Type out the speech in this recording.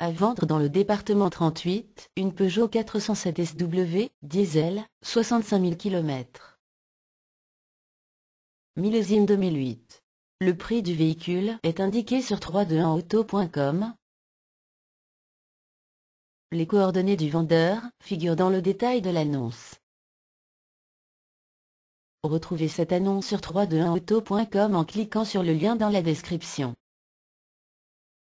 À vendre dans le département 38, une Peugeot 407 SW, diesel, 65 000 km. Millésime 2008. Le prix du véhicule est indiqué sur 321auto.com. Les coordonnées du vendeur figurent dans le détail de l'annonce. Retrouvez cette annonce sur 321auto.com en cliquant sur le lien dans la description.